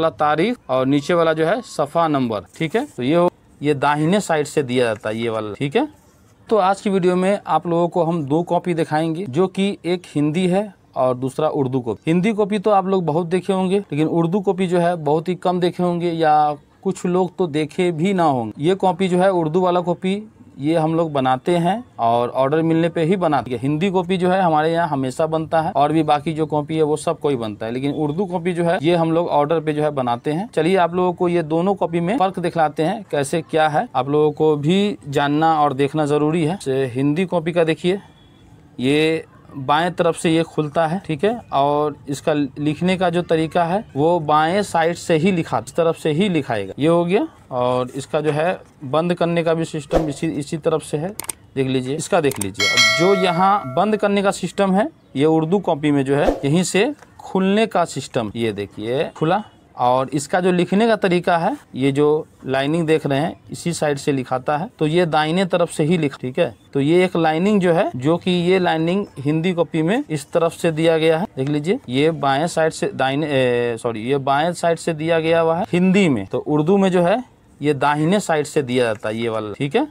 वाला तारीख और नीचे वाला जो है सफ़ा नंबर ठीक है तो ये हो ये दाहिने साइड से दिया जाता है ये वाला ठीक है तो आज की वीडियो में आप लोगों को हम दो कॉपी दिखाएंगे जो कि एक हिंदी है और दूसरा उर्दू कॉपी हिंदी कॉपी तो आप लोग बहुत देखे होंगे लेकिन उर्दू कॉपी जो है बहुत ही कम देखे होंगे या कुछ लोग तो देखे भी ना होंगे ये कॉपी जो है उर्दू वाला कॉपी ये हम लोग बनाते हैं और ऑर्डर मिलने पे ही बनाते हैं हिंदी कॉपी जो है हमारे यहाँ हमेशा बनता है और भी बाकी जो कॉपी है वो सब कोई बनता है लेकिन उर्दू कॉपी जो है ये हम लोग ऑर्डर पे जो है बनाते हैं चलिए आप लोगों को ये दोनों कॉपी में फर्क दिखलाते हैं कैसे क्या है आप लोगों को भी जानना और देखना जरूरी है हिंदी कॉपी का देखिए ये बाएं तरफ से ये खुलता है ठीक है और इसका लिखने का जो तरीका है वो बाएं साइड से ही लिखा इस तरफ से ही लिखाएगा ये हो गया और इसका जो है बंद करने का भी सिस्टम इसी इसी तरफ से है देख लीजिए इसका देख लीजिए अब जो यहाँ बंद करने का सिस्टम है ये उर्दू कॉपी में जो है यहीं से खुलने का सिस्टम ये देखिए खुला और इसका जो लिखने का तरीका है ये जो लाइनिंग देख रहे हैं इसी साइड से लिखाता है तो ये दाइने तरफ से ही लिख ठीक है तो ये एक लाइनिंग जो है जो कि ये लाइनिंग हिंदी कॉपी में इस तरफ से दिया गया है देख लीजिए ये बाएं साइड से दाइने सॉरी ये बाएं साइड से दिया गया हुआ है हिंदी में तो उर्दू में जो है ये दाहिने साइड से दिया जाता है ये वाला ठीक है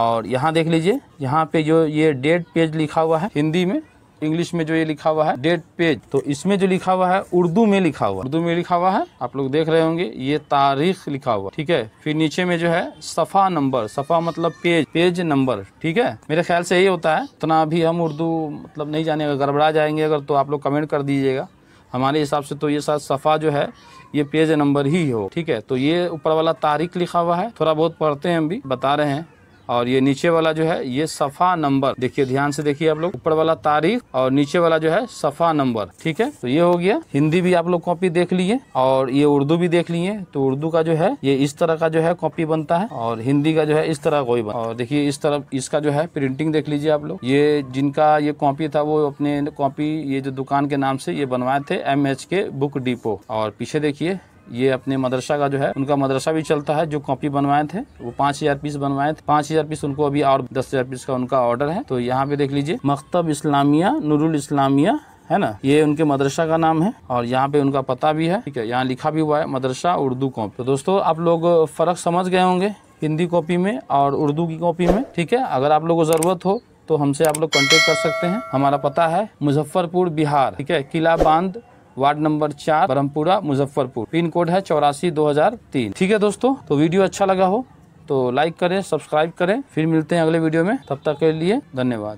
और यहाँ देख लीजिए यहाँ पे जो ये डेट पेज लिखा हुआ है हिंदी में इंग्लिश में जो ये लिखा हुआ है डेट पेज तो इसमें जो लिखा हुआ है उर्दू में लिखा हुआ उर्दू में लिखा हुआ है आप लोग देख रहे होंगे ये तारीख लिखा हुआ ठीक है फिर नीचे में जो है सफ़ा नंबर सफ़ा मतलब पेज पेज नंबर ठीक है मेरे ख्याल से यही होता है उतना भी हम उर्दू मतलब नहीं जाने गड़बड़ा जाएंगे अगर तो आप लोग कमेंट कर दीजिएगा हमारे हिसाब से तो ये साथ सफ़ा जो है ये पेज नंबर ही हो ठीक है तो ये ऊपर वाला तारीख लिखा हुआ है थोड़ा बहुत पढ़ते हैं हम भी बता रहे हैं और ये नीचे वाला जो है ये सफ़ा नंबर देखिए ध्यान से देखिए आप लोग ऊपर वाला तारीख और नीचे वाला जो है सफ़ा नंबर ठीक है तो ये हो गया हिंदी भी आप लोग कॉपी देख लिए और ये उर्दू भी देख लिए तो उर्दू का जो है ये इस तरह का जो है कॉपी बनता है और हिंदी का जो है इस तरह कोई और देखिए इस तरफ इसका जो है प्रिंटिंग देख लीजिए आप लोग ये जिनका ये कॉपी था वो अपने कॉपी ये जो दुकान के नाम से ये बनवाए थे M H K book depot और पीछे देखिए ये अपने मदरसा का जो है उनका मदरसा भी चलता है जो कॉपी बनवाए थे वो पांच हज़ार पीस बनवाए थे पांच हज़ार पीस उनको अभी और दस हज़ार पीस का उनका ऑर्डर है तो यहाँ पे देख लीजिए मकतब इस्लामिया नूरुल इस्लामिया है ना ये उनके मदरसा का नाम है और यहाँ पे उनका पता भी है ठीक है यहाँ लिखा भी हुआ है मदरसा उर्दू कॉपी तो दोस्तों आप लोग फ़र्क समझ गए होंगे हिंदी कॉपी में और उर्दू की कॉपी में ठीक है अगर आप लोगों को ज़रूरत हो तो हमसे आप लोग कांटेक्ट कर सकते हैं हमारा पता है मुजफ्फरपुर बिहार ठीक है किला बांध वार्ड नंबर चार ब्रह्मपुरा मुजफ्फरपुर पिन कोड है चौरासी दो हजार तीन ठीक है दोस्तों तो वीडियो अच्छा लगा हो तो लाइक करें सब्सक्राइब करें फिर मिलते हैं अगले वीडियो में तब तक के लिए धन्यवाद